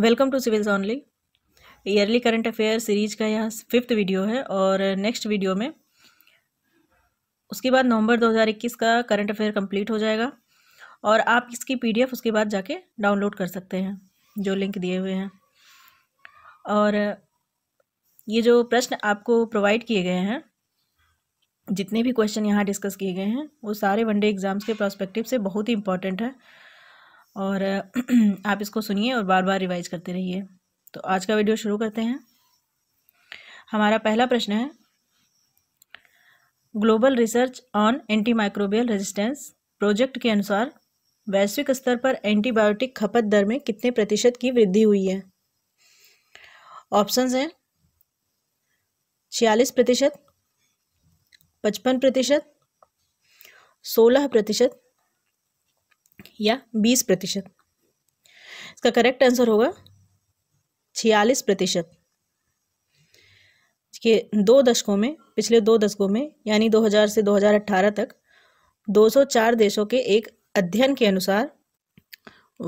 welcome to civils only yearly current affair series का यह fifth video है और नेक्स्ट वीडियो में उसके बाद नवंबर 2021 का करंट अफेयर कंप्लीट हो जाएगा और आप इसकी पीडीएफ उसके बाद जाके डाउनलोड कर सकते हैं जो लिंक दिए हुए हैं और ये जो प्रश्न आपको प्रोवाइड किए गए हैं जितने भी क्वेश्चन यहाँ डिस्कस किए गए हैं वो सारे वनडे एग्ज़ाम्स के प्रॉस्पेक्टिव से बहुत ही इंपॉर्टेंट है और आप इसको सुनिए और बार बार रिवाइज करते रहिए तो आज का वीडियो शुरू करते हैं हमारा पहला प्रश्न है global research on antimicrobial resistance project के अनुसार वैश्विक स्तर पर एंटीबायोटिक खपत दर में कितने प्रतिशत की वृद्धि हुई है ऑप्शंस हैं छियालीस प्रतिशत पचपन प्रतिशत सोलह प्रतिशत या बीस प्रतिशत इसका करेक्ट आंसर होगा छियालीस प्रतिशत के दो दशकों में पिछले दो दशकों में यानी 2000 से 2018 तक 204 देशों के एक अध्ययन के अनुसार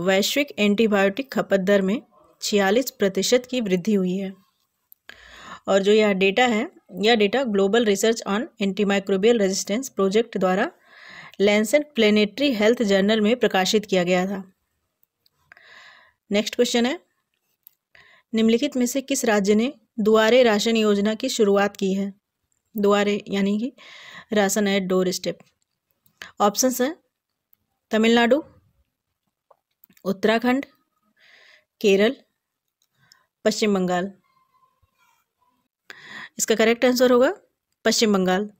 वैश्विक एंटीबायोटिक खपत दर में छियालीस प्रतिशत की वृद्धि हुई है और जो यह डेटा है यह data global research on antimicrobial resistance project द्वारा लेंसेंट प्लेनेटरी हेल्थ जर्नल में प्रकाशित किया गया था नेक्स्ट क्वेश्चन है निम्नलिखित में से किस राज्य ने दुआरे राशन योजना की शुरुआत की है दुआरे यानी कि ration at doorstep option हैं तमिलनाडु उत्तराखंड केरल पश्चिम बंगाल इसका करेक्ट आंसर होगा पश्चिम बंगाल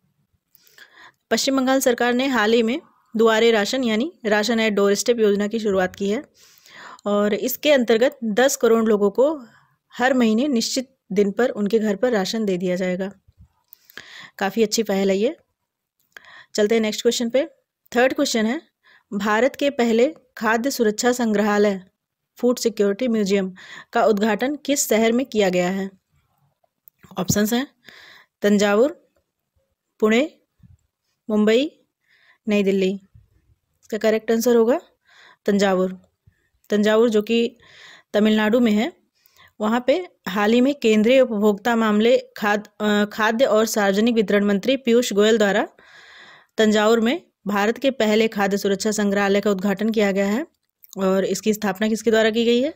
पश्चिम बंगाल सरकार ने हाल ही में दुआरे राशन यानी राशन एट डोर स्टेप योजना की शुरुआत की है और इसके अंतर्गत 10 करोड़ लोगों को हर महीने निश्चित दिन पर उनके घर पर राशन दे दिया जाएगा काफ़ी अच्छी पहल है ये चलते हैं नेक्स्ट क्वेश्चन पे थर्ड क्वेश्चन है भारत के पहले खाद्य सुरक्षा संग्रहालय फूड सिक्योरिटी म्यूजियम का उद्घाटन किस शहर में किया गया है ऑप्शंस हैं तंजावुर पुणे मुंबई नई दिल्ली इसका करेक्ट आंसर होगा तंजावुर तंजावुर जो कि तमिलनाडु में है वहाँ पे हाल ही में केंद्रीय उपभोक्ता मामले खाद खाद्य और सार्वजनिक वितरण मंत्री पीयूष गोयल द्वारा तंजावुर में भारत के पहले खाद्य सुरक्षा संग्रहालय का उद्घाटन किया गया है और इसकी स्थापना किसके द्वारा की गई है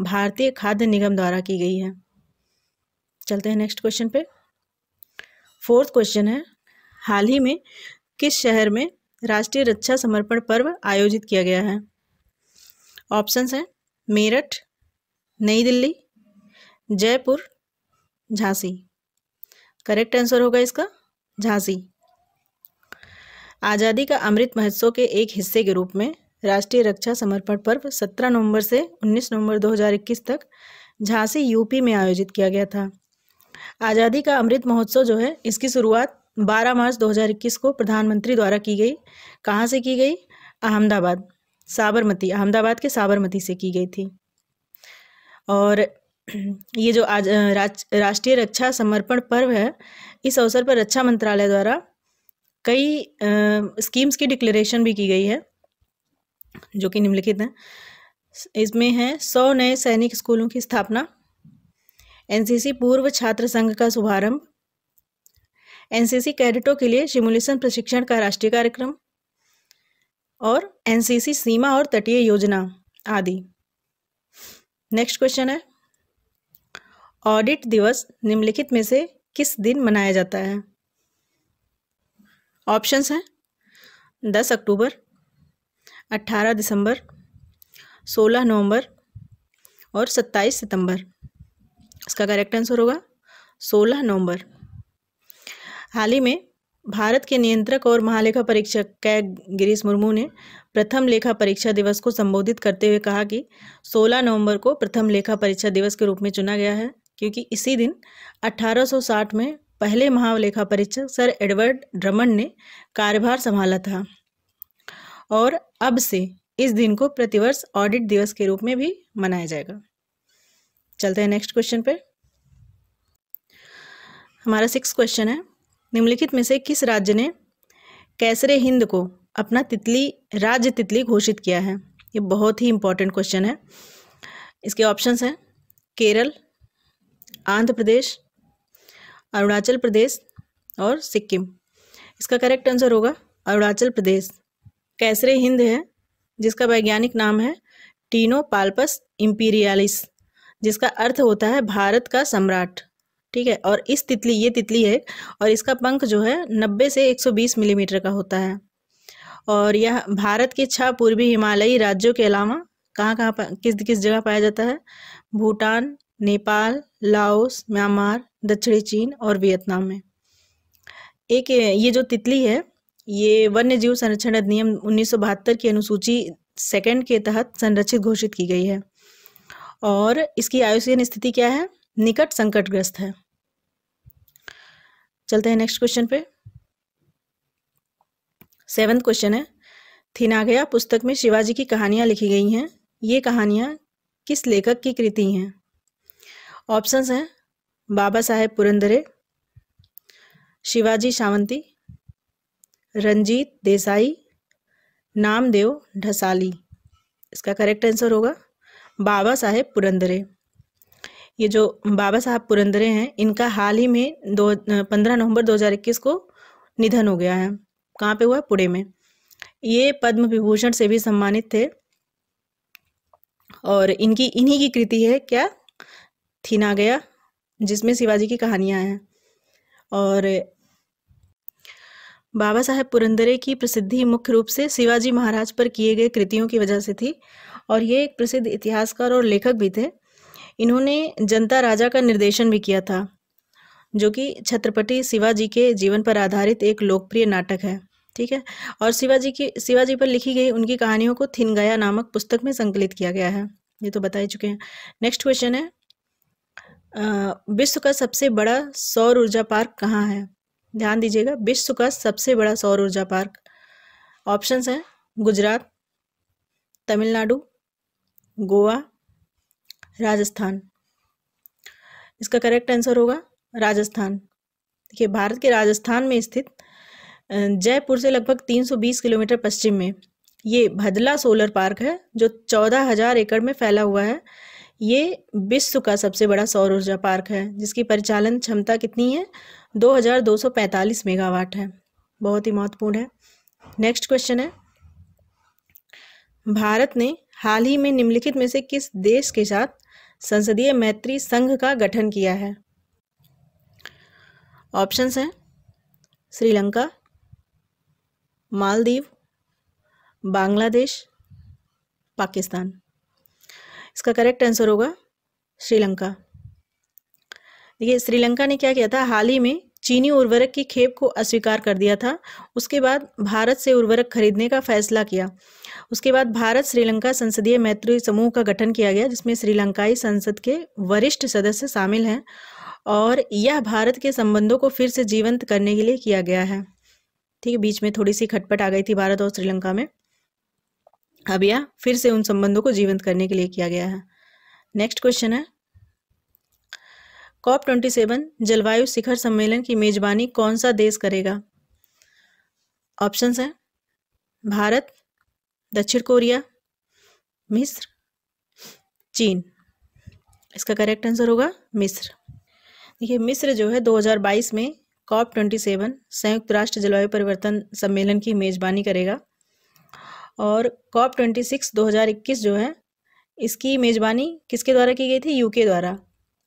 भारतीय खाद्य निगम द्वारा की गई है चलते हैं नेक्स्ट क्वेश्चन पे फोर्थ क्वेश्चन है हाल ही में किस शहर में राष्ट्रीय रक्षा समर्पण पर्व आयोजित किया गया है ऑप्शंस हैं मेरठ नई दिल्ली जयपुर झांसी करेक्ट आंसर होगा इसका झांसी आज़ादी का अमृत महोत्सव के एक हिस्से के रूप में राष्ट्रीय रक्षा समर्पण पर्व 17 नवंबर से 19 नवंबर 2021 तक झांसी यूपी में आयोजित किया गया था आज़ादी का अमृत महोत्सव जो है इसकी शुरुआत 12 मार्च 2021 को प्रधानमंत्री द्वारा की गई कहाँ से की गई अहमदाबाद साबरमती अहमदाबाद के साबरमती से की गई थी और ये जो आज राज, राष्ट्रीय रक्षा समर्पण पर्व है इस अवसर पर रक्षा मंत्रालय द्वारा कई आ, स्कीम्स की डिक्लेरेशन भी की गई है जो कि निम्नलिखित हैं इसमें है सौ नए सैनिक स्कूलों की स्थापना एनसीसी पूर्व छात्र संघ का शुभारंभ एनसीसी कैडेटों के लिए सिमुलेशन प्रशिक्षण का राष्ट्रीय कार्यक्रम और एनसीसी सीमा और तटीय योजना आदि नेक्स्ट क्वेश्चन है ऑडिट दिवस निम्नलिखित में से किस दिन मनाया जाता है ऑप्शंस हैं दस अक्टूबर 18 दिसंबर सोलह नवंबर और सत्ताईस सितंबर इसका करेक्ट आंसर होगा सोलह नवंबर हाल ही में भारत के नियंत्रक और महालेखा परीक्षक कैग गिरीश मुर्मू ने प्रथम लेखा परीक्षा दिवस को संबोधित करते हुए कहा कि 16 नवंबर को प्रथम लेखा परीक्षा दिवस के रूप में चुना गया है क्योंकि इसी दिन 1860 में पहले महालेखा परीक्षक सर एडवर्ड ड्रमन ने कार्यभार संभाला था और अब से इस दिन को प्रतिवर्ष ऑडिट दिवस के रूप में भी मनाया जाएगा चलते हैं नेक्स्ट क्वेश्चन पे हमारा सिक्स क्वेश्चन है निम्नलिखित में से किस राज्य ने कैसरे हिंद को अपना तितली राज्य तितली घोषित किया है ये बहुत ही इम्पोर्टेंट क्वेश्चन है इसके ऑप्शंस हैं केरल आंध्र प्रदेश अरुणाचल प्रदेश और सिक्किम इसका करेक्ट आंसर होगा अरुणाचल प्रदेश कैसरे हिंद है जिसका वैज्ञानिक नाम है टीनो पाल्पस इम्पीरियालिस जिसका अर्थ होता है भारत का सम्राट ठीक है और इस तितली ये तितली है और इसका पंख जो है 90 से 120 मिलीमीटर का होता है और यह भारत के छह पूर्वी हिमालयी राज्यों के अलावा कहाँ कहाँ किस किस जगह पाया जाता है भूटान नेपाल लाओस म्यांमार दक्षिणी चीन और वियतनाम में एक ये जो तितली है ये वन्य जीव संरक्षण अधिनियम उन्नीस की अनुसूची सेकंड के तहत संरक्षित घोषित की गई है और इसकी आयुषीन स्थिति क्या है निकट संकटग्रस्त है चलते हैं नेक्स्ट क्वेश्चन पे सेवेंथ क्वेश्चन है थिनागया पुस्तक में शिवाजी की कहानियां लिखी गई हैं ये कहानियां किस लेखक की कृति हैं ऑप्शंस हैं बाबा साहेब पुरंदरे शिवाजी सावंती रंजीत देसाई नामदेव ढसाली इसका करेक्ट आंसर होगा बाबा साहेब पुरंदरे ये जो बाबा साहब पुरंदरे हैं इनका हाल ही में दो पंद्रह नवंबर 2021 को निधन हो गया है कहाँ पे हुआ पुणे में ये पद्म विभूषण से भी सम्मानित थे और इनकी इन्हीं की कृति है क्या थीना गया जिसमें शिवाजी की कहानियां हैं और बाबा साहेब पुरंदरे की प्रसिद्धि मुख्य रूप से शिवाजी महाराज पर किए गए कृतियों की वजह से थी और ये एक प्रसिद्ध इतिहासकार और लेखक भी थे इन्होंने जनता राजा का निर्देशन भी किया था जो कि छत्रपति शिवाजी के जीवन पर आधारित एक लोकप्रिय नाटक है ठीक है और शिवाजी की शिवाजी पर लिखी गई उनकी कहानियों को थिनगया नामक पुस्तक में संकलित किया गया है ये तो बता ही चुके हैं नेक्स्ट क्वेश्चन है विश्व का सबसे बड़ा सौर ऊर्जा पार्क कहाँ है ध्यान दीजिएगा विश्व का सबसे बड़ा सौर ऊर्जा पार्क ऑप्शंस हैं गुजरात तमिलनाडु गोवा राजस्थान इसका करेक्ट आंसर होगा राजस्थान देखिए भारत के राजस्थान में स्थित जयपुर से लगभग 320 किलोमीटर पश्चिम में ये भदला सोलर पार्क है जो 14,000 एकड़ में फैला हुआ है ये विश्व का सबसे बड़ा सौर ऊर्जा पार्क है जिसकी परिचालन क्षमता कितनी है 2245 मेगावाट है बहुत ही महत्वपूर्ण है नेक्स्ट क्वेश्चन है भारत ने हाल ही में निम्नलिखित में से किस देश के साथ संसदीय मैत्री संघ का गठन किया है ऑप्शंस हैं श्रीलंका मालदीव बांग्लादेश पाकिस्तान इसका करेक्ट आंसर होगा श्रीलंका देखिए श्रीलंका ने क्या किया था हाल ही में चीनी उर्वरक की खेप को अस्वीकार कर दिया था उसके बाद भारत से उर्वरक खरीदने का फैसला किया उसके बाद भारत श्रीलंका संसदीय मैत्री समूह का गठन किया गया जिसमें श्रीलंकाई संसद के वरिष्ठ सदस्य शामिल हैं और यह भारत के संबंधों को फिर से जीवंत करने के लिए किया गया है ठीक है बीच में थोड़ी सी खटपट आ गई थी भारत और श्रीलंका में अब यह फिर से उन संबंधों को जीवंत करने के लिए किया गया है नेक्स्ट क्वेश्चन है कॉप ट्वेंटी सेवन जलवायु शिखर सम्मेलन की मेजबानी कौन सा देश करेगा ऑप्शन है भारत दक्षिण कोरिया मिस्र चीन इसका करेक्ट आंसर होगा मिस्र देखिए मिस्र जो है 2022 में कॉप ट्वेंटी सेवन संयुक्त राष्ट्र जलवायु परिवर्तन सम्मेलन की मेजबानी करेगा और कॉप 26 2021 जो है इसकी मेजबानी किसके द्वारा की गई थी यूके द्वारा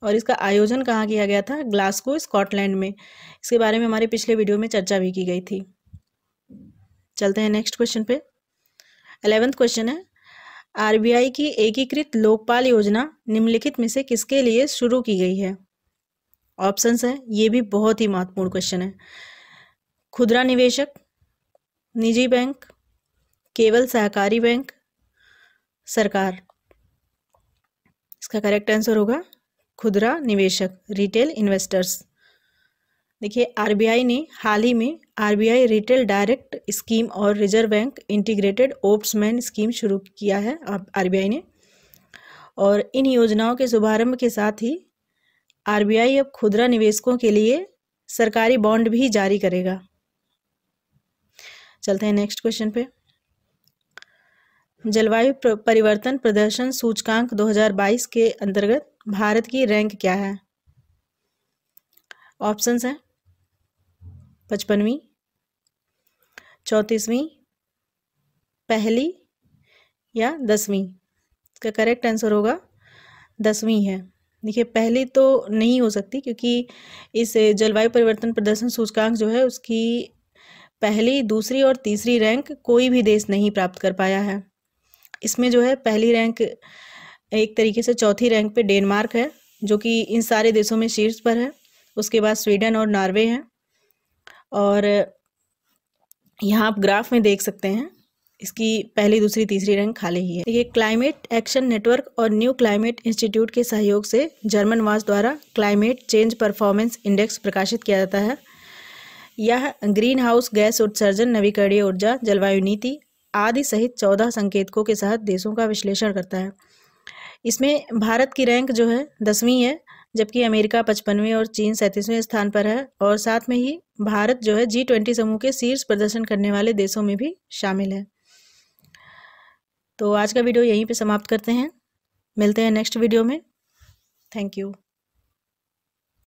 और इसका आयोजन कहाँ किया गया था ग्लास्को स्कॉटलैंड में इसके बारे में हमारे पिछले वीडियो में चर्चा भी की गई थी चलते हैं नेक्स्ट क्वेश्चन पे अलेवेंथ क्वेश्चन है आरबीआई की एकीकृत लोकपाल योजना निम्नलिखित में से किसके लिए शुरू की गई है ऑप्शंस है ये भी बहुत ही महत्वपूर्ण क्वेश्चन है खुदरा निवेशक निजी बैंक केवल सहकारी बैंक सरकार इसका करेक्ट आंसर होगा खुदरा निवेशक रिटेल इन्वेस्टर्स देखिए आरबीआई ने हाल ही में आरबीआई रिटेल डायरेक्ट स्कीम और reserve bank integrated ombudsman scheme शुरू किया है आरबीआई ने और इन योजनाओं के शुभारंभ के साथ ही आरबीआई अब खुदरा निवेशकों के लिए सरकारी बॉन्ड भी जारी करेगा चलते हैं नेक्स्ट क्वेश्चन पे जलवायु परिवर्तन प्रदर्शन सूचकांक 2022 के अंतर्गत भारत की रैंक क्या है ऑप्शंस हैं पचपनवीं चौंतीसवीं पहली या दसवीं इसका करेक्ट आंसर होगा दसवीं है देखिए पहली तो नहीं हो सकती क्योंकि इस जलवायु परिवर्तन प्रदर्शन सूचकांक जो है उसकी पहली दूसरी और तीसरी रैंक कोई भी देश नहीं प्राप्त कर पाया है इसमें जो है पहली रैंक एक तरीके से चौथी रैंक पे डेनमार्क है जो कि इन सारे देशों में शीर्ष पर है उसके बाद स्वीडन और नॉर्वे हैं और यहाँ आप ग्राफ में देख सकते हैं इसकी पहली दूसरी तीसरी रैंक खाली ही है ये क्लाइमेट एक्शन नेटवर्क और न्यू क्लाइमेट इंस्टीट्यूट के सहयोग से जर्मन वास द्वारा क्लाइमेट चेंज परफॉर्मेंस इंडेक्स प्रकाशित किया जाता है यह ग्रीन हाउस गैस उत्सर्जन नवीकरणीय ऊर्जा जलवायु नीति आदि सहित चौदह संकेतकों के साथ देशों का विश्लेषण करता है इसमें भारत की रैंक जो है दसवीं है जबकि अमेरिका पचपनवें और चीन सैंतीसवें स्थान पर है और साथ में ही भारत जो है जी ट्वेंटी समूह के शीर्ष प्रदर्शन करने वाले देशों में भी शामिल है तो आज का वीडियो यहीं पे समाप्त करते हैं मिलते हैं नेक्स्ट वीडियो में थैंक यू